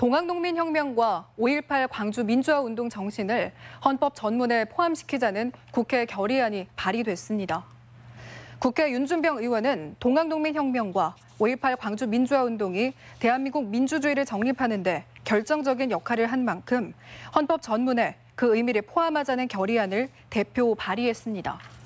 동학농민혁명과 5.18 광주 민주화운동 정신을 헌법 전문에 포함시키자는 국회 결의안이 발의됐습니다. 국회 윤준병 의원은 동학농민혁명과 5.18 광주 민주화운동이 대한민국 민주주의를 정립하는 데 결정적인 역할을 한 만큼 헌법 전문에 그 의미를 포함하자는 결의안을 대표 발의했습니다.